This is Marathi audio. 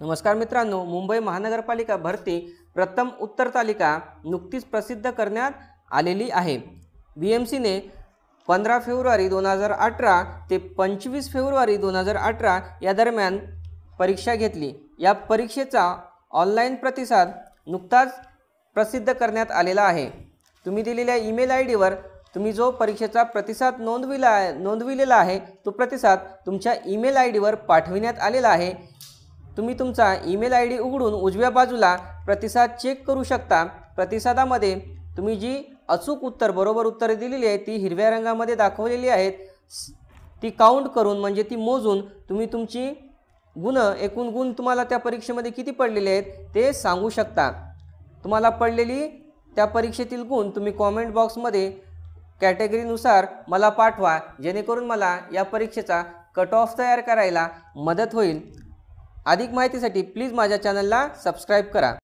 नमस्कार मित्रांनो मुंबई महानगरपालिका भरती प्रथम उत्तर तालिका नुकतीच प्रसिद्ध करण्यात आलेली आहे बी एम सीने पंधरा फेब्रुवारी दोन हजार अठरा ते पंचवीस फेब्रुवारी दोन हजार अठरा या दरम्यान परीक्षा घेतली या परीक्षेचा ऑनलाईन प्रतिसाद नुकताच प्रसिद्ध करण्यात आलेला आहे तुम्ही दिलेल्या ईमेल आय डीवर तुम्ही जो परीक्षेचा प्रतिसाद नोंदविला नोंदविलेला आहे तो प्रतिसाद तुमच्या ईमेल आय डीवर पाठविण्यात आलेला आहे तुम्ही तुमचा ईमेल आय डी उघडून उजव्या बाजूला प्रतिसाद चेक करू शकता प्रतिसादामध्ये तुम्ही जी अचूक उत्तर बरोबर उत्तरे दिलेली आहे ती हिरव्या रंगामध्ये दाखवलेली आहेत ती काउंट करून म्हणजे ती मोजून तुम्ही तुमची गुण एकूण गुण तुम्हाला त्या परीक्षेमध्ये किती पडलेले आहेत ते सांगू शकता तुम्हाला पडलेली त्या परीक्षेतील गुण तुम्ही कॉमेंट बॉक्समध्ये कॅटेगरीनुसार मला पाठवा जेणेकरून मला या परीक्षेचा कट ऑफ तयार करायला मदत होईल अधिक माहितीसाठी प्लीज माझ्या चॅनलला सबस्क्राईब करा